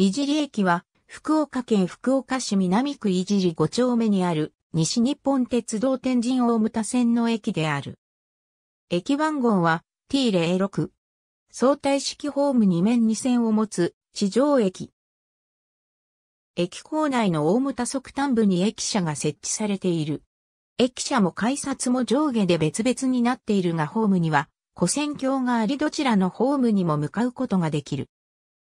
いじり駅は、福岡県福岡市南区いじり5丁目にある、西日本鉄道天神大牟田線の駅である。駅番号は T06。相対式ホーム2面2線を持つ、地上駅。駅構内の大牟田側端部に駅舎が設置されている。駅舎も改札も上下で別々になっているがホームには、古戦橋がありどちらのホームにも向かうことができる。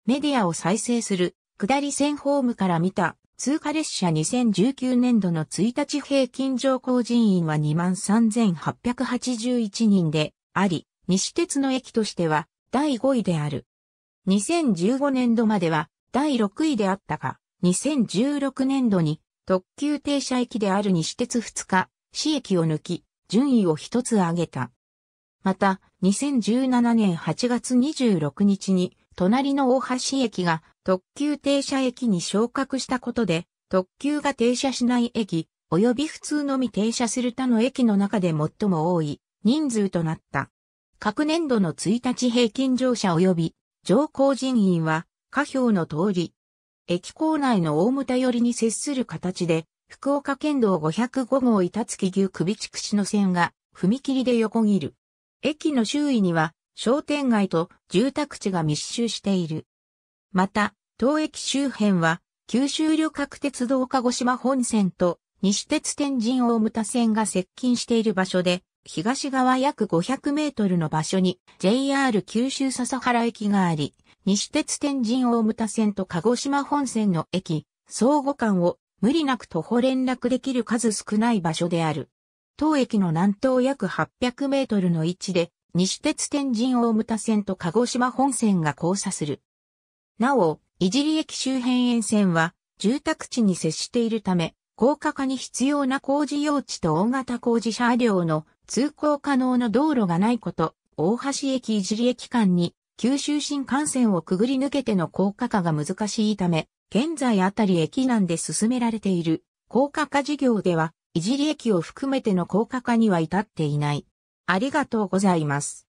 メディアを再生する、下り線ホームから見た、通過列車2019年度の1日平均乗降人員は23,881人であり、西鉄の駅としては第5位である。2015年度までは第6位であったが、2016年度に特急停車駅である西鉄2日、市駅を抜き、順位を一つ上げた。また、2017年8月26日に隣の大橋駅が特急停車駅に昇格したことで、特急が停車しない駅、及び普通のみ停車する他の駅の中で最も多い人数となった。各年度の1日平均乗車及び乗降人員は、下表の通り、駅構内の大牟田寄りに接する形で、福岡県道505号板月牛首地市の線が踏切で横切る。駅の周囲には商店街と住宅地が密集している。また、当駅周辺は、九州旅客鉄道鹿児島本線と西鉄天神大牟田線が接近している場所で、東側約500メートルの場所に JR 九州笹原駅があり、西鉄天神大牟田線と鹿児島本線の駅、相互間を無理なく徒歩連絡できる数少ない場所である。当駅の南東約800メートルの位置で西鉄天神大牟田線と鹿児島本線が交差する。なお、いじり駅周辺沿線は、住宅地に接しているため、高架化に必要な工事用地と大型工事車両の通行可能な道路がないこと、大橋駅いじり駅間に九州新幹線をくぐり抜けての高架化が難しいため、現在あたり駅南で進められている高架化事業では、いじり駅を含めての高架化には至っていない。ありがとうございます。